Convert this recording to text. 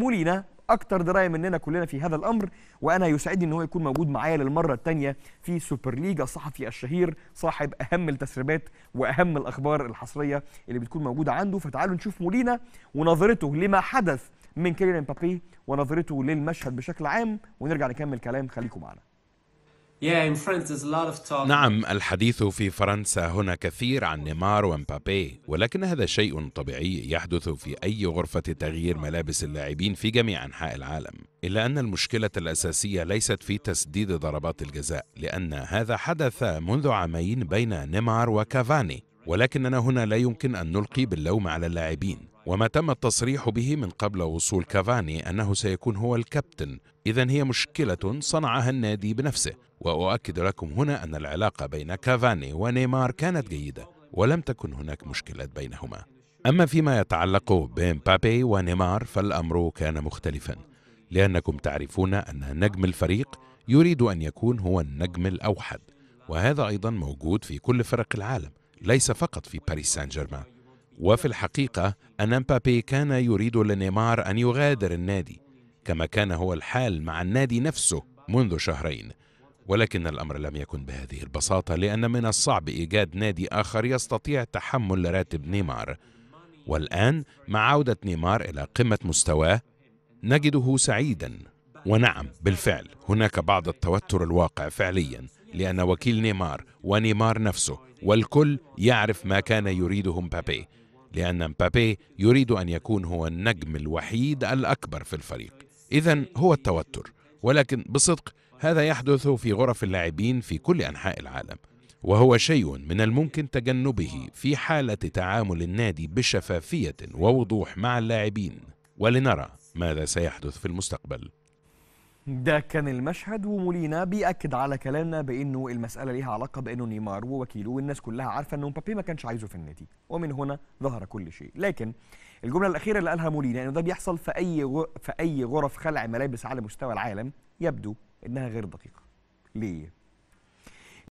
مولينا اكتر درايه مننا كلنا في هذا الامر وانا يسعدني ان هو يكون موجود معايا للمره الثانيه في سوبر ليج الصحفي الشهير صاحب اهم التسريبات واهم الاخبار الحصريه اللي بتكون موجوده عنده فتعالوا نشوف مولينا ونظرته لما حدث من كيليان بابي ونظرته للمشهد بشكل عام ونرجع نكمل كلام خليكم معنا نعم الحديث في فرنسا هنا كثير عن نيمار ومبابي ولكن هذا شيء طبيعي يحدث في أي غرفة تغيير ملابس اللاعبين في جميع أنحاء العالم إلا أن المشكلة الأساسية ليست في تسديد ضربات الجزاء لأن هذا حدث منذ عامين بين نيمار وكافاني ولكننا هنا لا يمكن أن نلقي باللوم على اللاعبين وما تم التصريح به من قبل وصول كافاني أنه سيكون هو الكابتن إذا هي مشكلة صنعها النادي بنفسه وأؤكد لكم هنا أن العلاقة بين كافاني ونيمار كانت جيدة ولم تكن هناك مشكلة بينهما أما فيما يتعلق بمبابي ونيمار فالأمر كان مختلفا لأنكم تعرفون أن نجم الفريق يريد أن يكون هو النجم الأوحد وهذا أيضا موجود في كل فرق العالم ليس فقط في باريس سان جيرمان وفي الحقيقة أن مبابي كان يريد لنيمار أن يغادر النادي كما كان هو الحال مع النادي نفسه منذ شهرين ولكن الأمر لم يكن بهذه البساطة لأن من الصعب إيجاد نادي آخر يستطيع تحمل راتب نيمار والآن مع عودة نيمار إلى قمة مستواه نجده سعيدا ونعم بالفعل هناك بعض التوتر الواقع فعليا لأن وكيل نيمار ونيمار نفسه والكل يعرف ما كان يريده مبابي لأن مبابي يريد أن يكون هو النجم الوحيد الأكبر في الفريق إذا هو التوتر ولكن بصدق هذا يحدث في غرف اللاعبين في كل أنحاء العالم وهو شيء من الممكن تجنبه في حالة تعامل النادي بشفافية ووضوح مع اللاعبين ولنرى ماذا سيحدث في المستقبل ده كان المشهد ومولينا بيأكد على كلامنا بأنه المسألة ليها علاقة بأنه نيمار ووكيله والناس كلها عارفة أنه مبابي ما كانش عايزه في النادي ومن هنا ظهر كل شيء لكن الجملة الأخيرة اللي قالها مولينا أنه ده بيحصل في أي في أي غرف خلع ملابس على مستوى العالم يبدو أنها غير دقيقة ليه؟